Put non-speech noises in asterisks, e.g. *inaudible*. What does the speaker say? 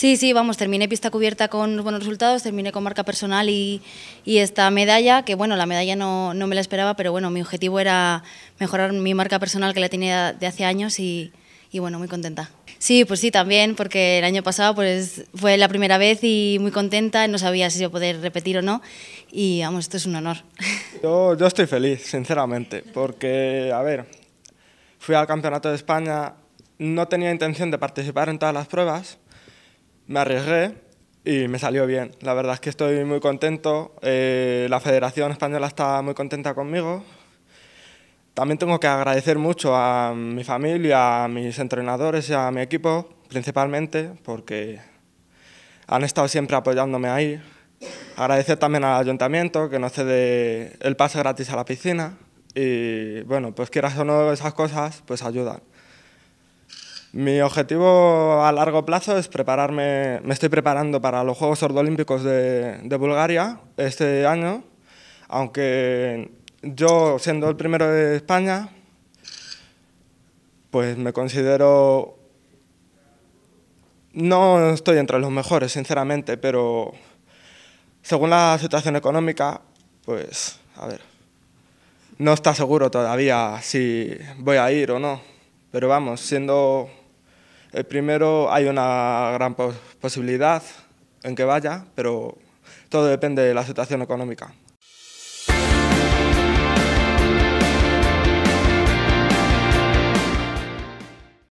Sí, sí, vamos, terminé pista cubierta con buenos resultados, terminé con marca personal y, esta medalla, que bueno, la medalla no, me la esperaba, pero bueno, mi objetivo era mejorar mi marca personal que la tenía de hace años y, bueno, muy contenta. Sí, pues sí, también, porque el año pasado pues, fue la primera vez y muy contenta, no sabía si yo poder repetir o no y vamos, esto es un honor. *laughs* yo estoy feliz, sinceramente, porque, a ver, fui al Campeonato de España, no tenía intención de participar en todas las pruebas, me arriesgué y me salió bien. La verdad es que estoy muy contento. Eh, la Federación Española está muy contenta conmigo. También tengo que agradecer mucho a mi familia, a mis entrenadores y a mi equipo, principalmente, porque han estado siempre apoyándome ahí. Agradecer también al ayuntamiento que nos cede el pase gratis a la piscina. Y bueno, pues quieras o no, esas cosas pues ayudan. Mi objetivo a largo plazo es prepararme, me estoy preparando para los Juegos Sordolímpicos de, de Bulgaria este año, aunque yo, siendo el primero de España, pues me considero... No estoy entre los mejores, sinceramente, pero según la situación económica, pues, a ver, no está seguro todavía si voy a ir o no, pero vamos, siendo el primero hay una gran posibilidad en que vaya, pero todo depende de la situación económica.